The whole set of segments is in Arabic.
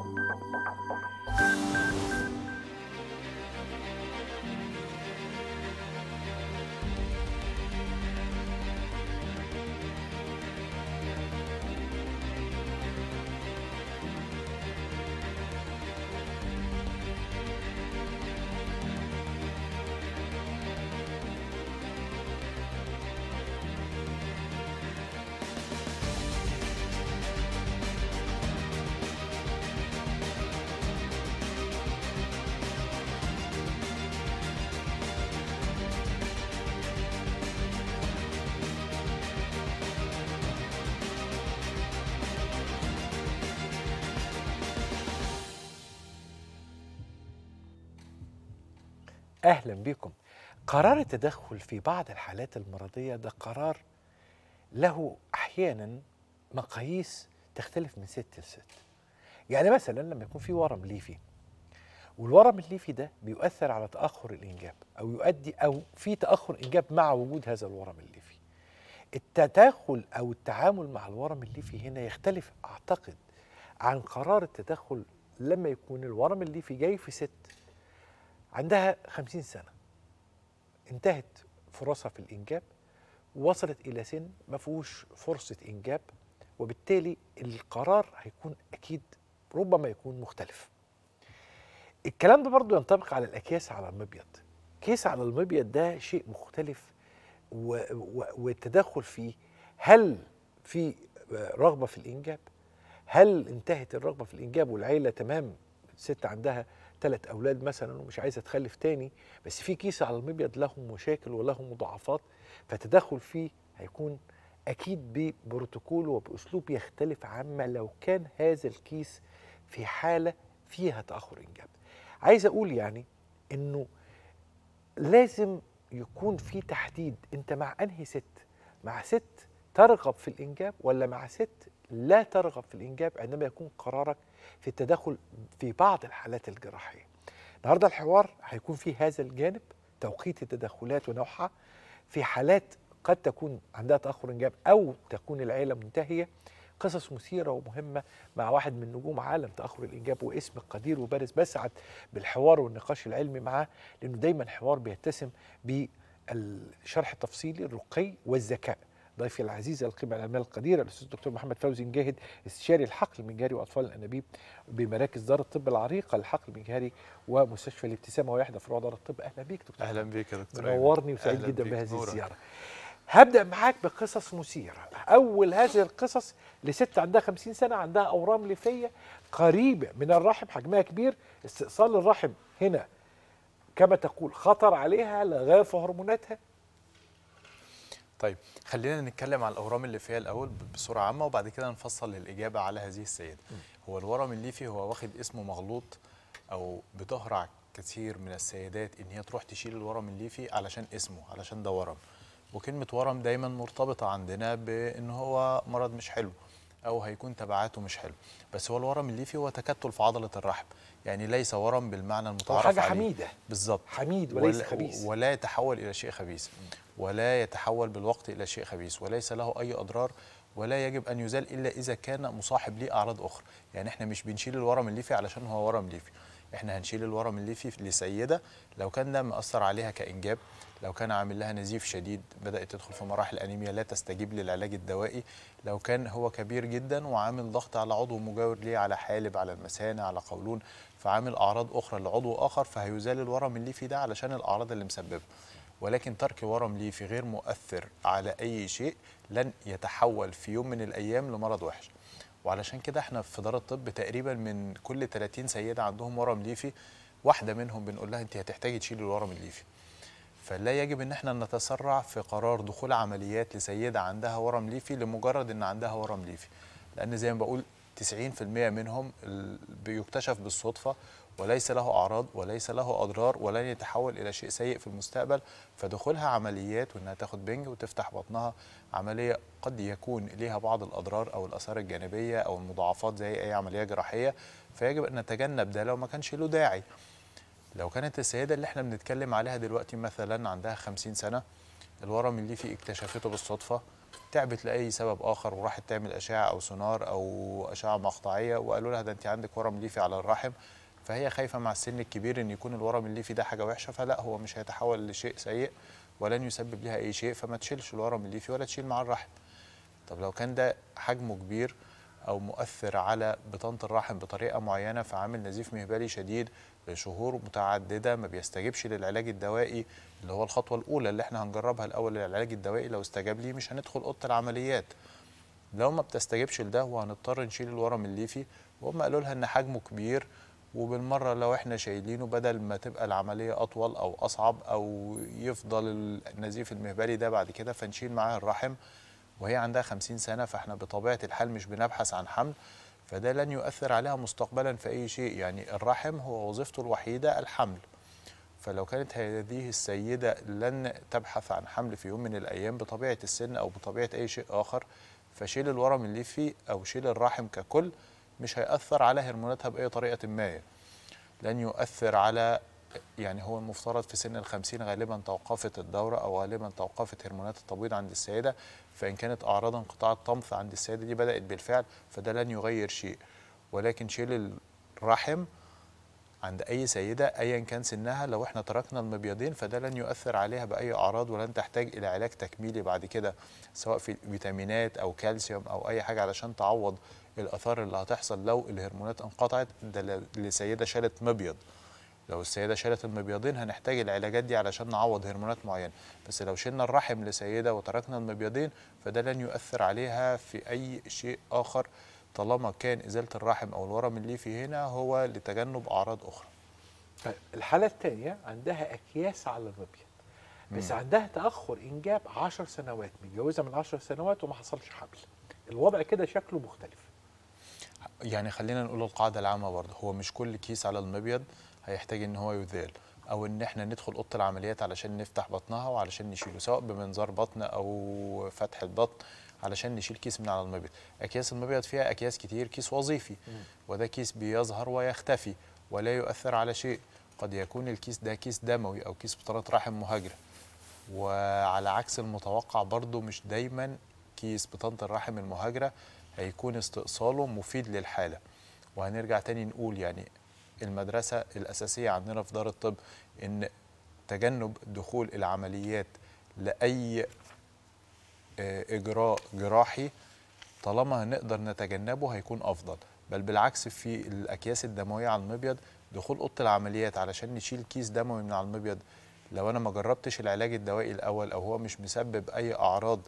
Thank you. أهلا بكم قرار التدخل في بعض الحالات المرضية ده قرار له أحيانا مقاييس تختلف من ست لست يعني مثلا لما يكون في ورم ليفي والورم الليفي ده بيؤثر على تأخر الإنجاب أو يؤدي أو في تأخر إنجاب مع وجود هذا الورم الليفي التدخل أو التعامل مع الورم الليفي هنا يختلف أعتقد عن قرار التدخل لما يكون الورم الليفي جاي في ست عندها خمسين سنة انتهت فرصها في الإنجاب وصلت إلى سن ما فيهوش فرصة إنجاب وبالتالي القرار هيكون أكيد ربما يكون مختلف الكلام ده برضو ينطبق على الأكياس على المبيض كيس على المبيض ده شيء مختلف والتدخل فيه هل في رغبة في الإنجاب هل انتهت الرغبة في الإنجاب والعيلة تمام الست عندها ثلاث اولاد مثلا ومش عايزه تخلف تاني بس في كيس على المبيض لهم مشاكل ولهم مضاعفات فتدخل فيه هيكون اكيد ببروتوكول وباسلوب يختلف عما لو كان هذا الكيس في حاله فيها تاخر انجاب عايز اقول يعني انه لازم يكون في تحديد انت مع انهي ست مع ست ترغب في الانجاب ولا مع ست لا ترغب في الانجاب عندما يكون قرارك في التدخل في بعض الحالات الجراحيه. النهارده الحوار هيكون فيه هذا الجانب توقيت التدخلات ونوعها في حالات قد تكون عندها تاخر انجاب او تكون العيله منتهيه قصص مثيره ومهمه مع واحد من نجوم عالم تاخر الانجاب واسم قدير وبارز بسعد بالحوار والنقاش العلمي معاه لانه دايما حوار بيتسم بالشرح التفصيلي الرقي والذكاء ضيفي العزيز القيمه العلميه القديره الاستاذ الدكتور محمد فوزي مجاهد استشاري الحقل المجهري واطفال الانابيب بمراكز دار الطب العريقه الحقل المجهري ومستشفى الابتسامه واحدة فروع دار الطب اهلا بيك دكتور اهلا بيك يا دكتور منورني وسعيد جدا بهذه مورك. الزياره هبدا معاك بقصص مثيره اول هذه القصص لست عندها 50 سنه عندها اورام ليفيه قريبه من الرحم حجمها كبير استئصال الرحم هنا كما تقول خطر عليها في هرموناتها طيب خلينا نتكلم عن الاورام الليفيه الاول بصوره عامه وبعد كده نفصل الاجابه على هذه السيده هو الورم الليفي هو واخد اسمه مغلوط او بتهرع كثير من السيدات ان هي تروح تشيل الورم الليفي علشان اسمه علشان ده ورم وكلمه ورم دايما مرتبطه عندنا بان هو مرض مش حلو او هيكون تبعاته مش حلو بس هو الورم الليفي هو تكتل في عضله الرحم يعني ليس ورم بالمعنى المتعارف عليه حاجه حميده بالظبط حميد وليس ولا خبيث ولا يتحول الى شيء خبيث ولا يتحول بالوقت الى شيء خبيث وليس له اي اضرار ولا يجب ان يزال الا اذا كان مصاحب لاعراض اخرى يعني احنا مش بنشيل الورم الليفي علشان هو ورم ليفي احنا هنشيل الورم الليفي لسيده لو كان ده مأثر عليها كانجاب لو كان عامل لها نزيف شديد بدات تدخل في مراحل انيميا لا تستجيب للعلاج الدوائي لو كان هو كبير جدا وعامل ضغط على عضو مجاور ليه على حالب على المثانه على قولون فعامل اعراض اخرى لعضو اخر فهيزال الورم الليفي ده علشان الاعراض اللي مسببه ولكن ترك ورم ليفي غير مؤثر على اي شيء لن يتحول في يوم من الايام لمرض وحش وعلشان كده احنا في دار الطب تقريبا من كل 30 سيده عندهم ورم ليفي واحده منهم بنقول لها انت هتحتاجي تشيلي الورم الليفي فلا يجب ان احنا نتسرع في قرار دخول عمليات لسيده عندها ورم ليفي لمجرد ان عندها ورم ليفي لان زي ما بقول 90% منهم بيكتشف بالصدفه وليس له أعراض وليس له أضرار ولن يتحول إلى شيء سيء في المستقبل فدخولها عمليات وإنها تاخد بنج وتفتح بطنها عملية قد يكون ليها بعض الأضرار أو الآثار الجانبية أو المضاعفات زي أي عملية جراحية فيجب أن نتجنب ده لو ما كانش له داعي لو كانت السيدة اللي احنا بنتكلم عليها دلوقتي مثلا عندها 50 سنة الورم الليفي اكتشفته بالصدفة تعبت لأي سبب آخر وراحت تعمل أشعة أو سونار أو أشعة مقطعية وقالوا لها ده أنت عندك ورم ليفي على الرحم فهي خايفه مع السن الكبير ان يكون الورم اللي فيه ده حاجه وحشه فلا هو مش هيتحول لشيء سيء ولن يسبب لها اي شيء فما تشيلش الورم اللي فيه ولا تشيل مع الرحم طب لو كان ده حجمه كبير او مؤثر على بطانه الرحم بطريقه معينه فعامل نزيف مهبلي شديد لشهور متعدده ما بيستجبش للعلاج الدوائي اللي هو الخطوه الاولى اللي احنا هنجربها الاول للعلاج الدوائي لو استجاب لي مش هندخل اوضه العمليات لو ما بتستجبش لده وهنضطر نشيل الورم الليفي وهم قالوا لها ان حجمه كبير وبالمره لو احنا شايلينه بدل ما تبقى العمليه اطول او اصعب او يفضل النزيف المهبلي ده بعد كده فنشيل معاه الرحم وهي عندها 50 سنه فاحنا بطبيعه الحال مش بنبحث عن حمل فده لن يؤثر عليها مستقبلا في اي شيء يعني الرحم هو وظيفته الوحيده الحمل فلو كانت هذه السيده لن تبحث عن حمل في يوم من الايام بطبيعه السن او بطبيعه اي شيء اخر فشيل الورم الليفي او شيل الرحم ككل مش هيأثر على هرموناتها بأي طريقة ما لن يؤثر على يعني هو المفترض في سن الخمسين غالبا توقفت الدورة أو غالبا توقفت هرمونات التبويض عند السيدة فإن كانت أعراض انقطاع الطمث عند السيدة دي بدأت بالفعل فده لن يغير شيء ولكن شيل الرحم عند أي سيدة أيا كان سنها لو احنا تركنا المبيضين فده لن يؤثر عليها بأي أعراض ولن تحتاج إلى علاج تكميلي بعد كده سواء في فيتامينات أو كالسيوم أو أي حاجة علشان تعوض الآثار اللي هتحصل لو الهرمونات انقطعت ده لسيدة شالت مبيض لو السيدة شالت المبيضين هنحتاج العلاجات دي علشان نعوض هرمونات معينة بس لو شلنا الرحم لسيدة وتركنا المبيضين فده لن يؤثر عليها في أي شيء آخر طالما كان ازاله الرحم او الورم الليفي هنا هو لتجنب اعراض اخرى. طيب الحاله الثانيه عندها اكياس على الربية بس مم. عندها تاخر انجاب 10 سنوات متجوزه من 10 سنوات وما حصلش حمل. الوضع كده شكله مختلف. يعني خلينا نقول القاعده العامه برضه هو مش كل كيس على المبيض هيحتاج ان هو يذال او ان احنا ندخل اوضه العمليات علشان نفتح بطنها وعلشان نشيله سواء بمنظار بطن او فتحه بطن علشان نشيل كيس من على المبيض اكياس المبيض فيها اكياس كتير كيس وظيفي وده كيس بيظهر ويختفي ولا يؤثر على شيء قد يكون الكيس ده كيس دموي او كيس بطارات رحم مهاجره وعلى عكس المتوقع برضو مش دايما كيس بطانه الرحم المهاجره هيكون استئصاله مفيد للحاله وهنرجع تاني نقول يعني المدرسه الاساسيه عندنا في دار الطب ان تجنب دخول العمليات لاي آه، اجراء جراحي طالما هنقدر نتجنبه هيكون افضل بل بالعكس في الاكياس الدمويه على المبيض دخول اوضه العمليات علشان نشيل كيس دموي من على المبيض لو انا ما جربتش العلاج الدوائي الاول او هو مش مسبب اي اعراض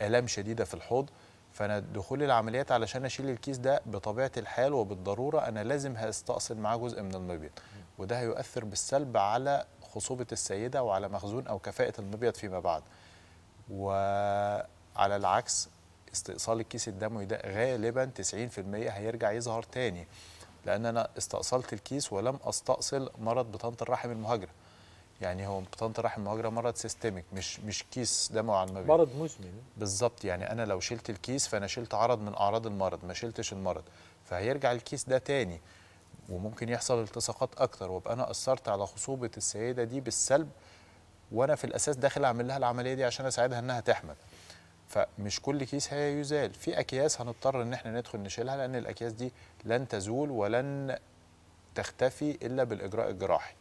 الام شديده في الحوض فانا دخول العمليات علشان اشيل الكيس ده بطبيعه الحال وبالضروره انا لازم هستأصل معاه جزء من المبيض وده هيؤثر بالسلب على خصوبه السيده وعلى مخزون او كفاءه المبيض فيما بعد وعلى العكس استئصال الكيس الدموي ده غالبا 90% هيرجع يظهر تاني لان انا استأصلت الكيس ولم استأصل مرض بطانه الرحم المهاجره يعني هو بطانه الرحم المهاجره مرض سيستميك مش مش كيس دموي على المبيض مرض مزمن بالظبط يعني انا لو شلت الكيس فانا شلت عرض من اعراض المرض ما شلتش المرض فهيرجع الكيس ده تاني وممكن يحصل التصاقات اكتر وابقى انا اثرت على خصوبه السيده دي بالسلب وانا في الاساس داخل اعمل لها العمليه دي عشان اساعدها انها تحمل فمش كل كيس هيزال في اكياس هنضطر ان احنا ندخل نشيلها لان الاكياس دي لن تزول ولن تختفي الا بالاجراء الجراحي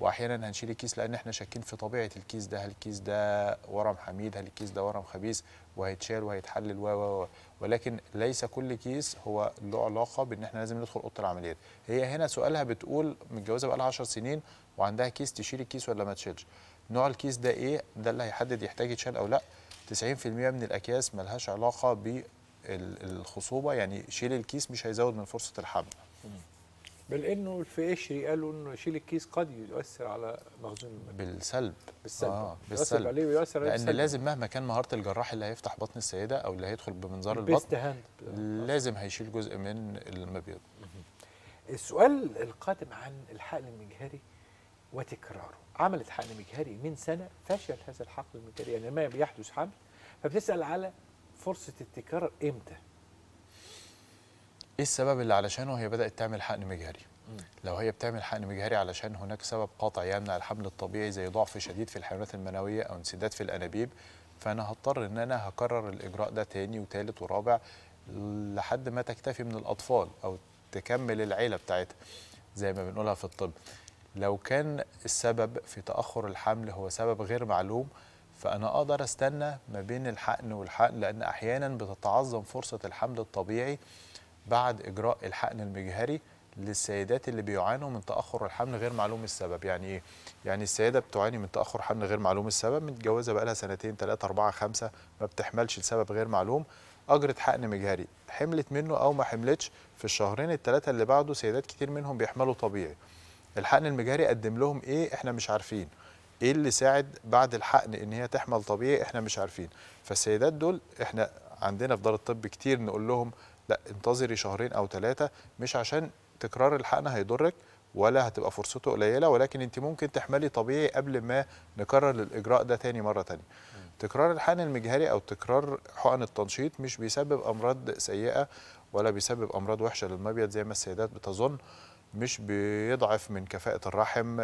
واحيانا هنشيل الكيس لان احنا شاكين في طبيعه الكيس ده هل الكيس ده ورم حميد هل الكيس ده ورم خبيث وهيتشال وهيتحلل و ولكن ليس كل كيس هو له علاقه بان احنا لازم ندخل اوضه العمليات هي هنا سؤالها بتقول متجوزه بقى لها 10 سنين وعندها كيس تشيل الكيس ولا ما تشيلش نوع الكيس ده ايه ده اللي هيحدد يحتاج يتشال او لا 90% من الاكياس ملهاش علاقه بالخصوبه يعني شيل الكيس مش هيزود من فرصه الحمل بل انه قشري قالوا انه شيل الكيس قد يؤثر على مخزون المني بالسلب بالسلب آه بالسلب يؤثر عليه ويؤثر لان بالسلب. لازم مهما كان مهاره الجراح اللي هيفتح بطن السيده او اللي هيدخل بمنظار البطن هاند. لازم هيشيل جزء من المبيض السؤال القادم عن الحقن المجهري وتكراره عملت حقن مجهري من سنة فشل هذا الحقن المجهري يعني ما بيحدث حمل فبتسأل على فرصة التكرار إمتى ايه السبب اللي علشانه هي بدات تعمل حقن مجهري لو هي بتعمل حقن مجهري علشان هناك سبب قاطع يمنع يعني الحمل الطبيعي زي ضعف شديد في الحيوانات المنويه او انسداد في الانابيب فانا هضطر ان انا هكرر الاجراء ده تاني وتالت ورابع لحد ما تكتفي من الاطفال او تكمل العيله بتاعتها زي ما بنقولها في الطب لو كان السبب في تأخر الحمل هو سبب غير معلوم فأنا أقدر أستنى ما بين الحقن والحقن لأن أحيانا بتتعظم فرصة الحمل الطبيعي بعد إجراء الحقن المجهري للسيدات اللي بيعانوا من تأخر الحمل غير معلوم السبب يعني إيه؟ يعني السيدة بتعاني من تأخر حمل غير معلوم السبب متجوزة بقالها سنتين ثلاثة أربعة خمسة ما بتحملش لسبب غير معلوم أجرت حقن مجهري حملت منه أو ما حملتش في الشهرين الثلاثة اللي بعده سيدات كتير منهم بيحملوا طبيعي الحقن المجهري قدم لهم ايه احنا مش عارفين ايه اللي ساعد بعد الحقن ان هي تحمل طبيعي احنا مش عارفين فالسيدات دول احنا عندنا في دار الطب كتير نقول لهم لا انتظري شهرين او ثلاثه مش عشان تكرار الحقن هيضرك ولا هتبقى فرصته قليله ولكن انت ممكن تحملي طبيعي قبل ما نكرر الاجراء ده تاني مره تانية تكرار الحقن المجهري او تكرار حقن التنشيط مش بيسبب امراض سيئه ولا بيسبب امراض وحشه للمبيض زي ما السيدات بتظن مش بيضعف من كفاءة الرحم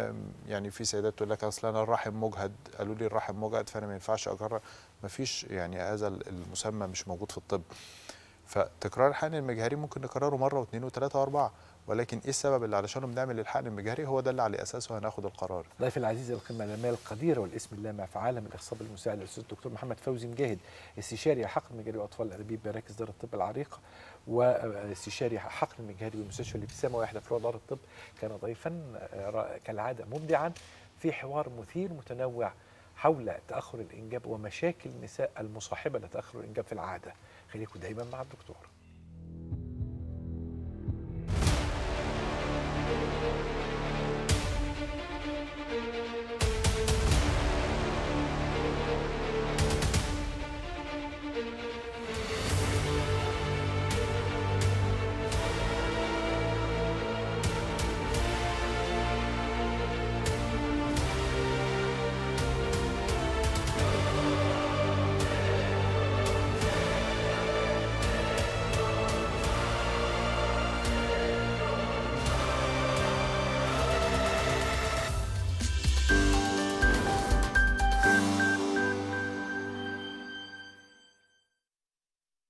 يعني في سيدات تقول لك أصل أنا الرحم مجهد قالوا لي الرحم مجهد فأنا ما ينفعش أجرب ما فيش يعني هذا المسمى مش موجود في الطب فتكرار الحقن المجهري ممكن نكرره مرة واثنين وثلاثة وأربعة ولكن ايه السبب اللي علشانه بنعمل الحقن المجهري هو ده اللي على اساسه هناخد القرار ضيف العزيز القمه الاعلاميه القديره والاسم اللامع في عالم الاخصاب المساعد الاستاذ الدكتور محمد فوزي مجاهد استشاري حقن مجهري واطفال الاربيب بمراكز دار الطب العريقه واستشاري حقن مجهري بمستشفى الابتسامه واحده فروع دار الطب كان ضيفا آه، كالعاده مبدعا في حوار مثير متنوع حول تاخر الانجاب ومشاكل النساء المصاحبه لتاخر الانجاب في العاده خليكم دايما مع الدكتور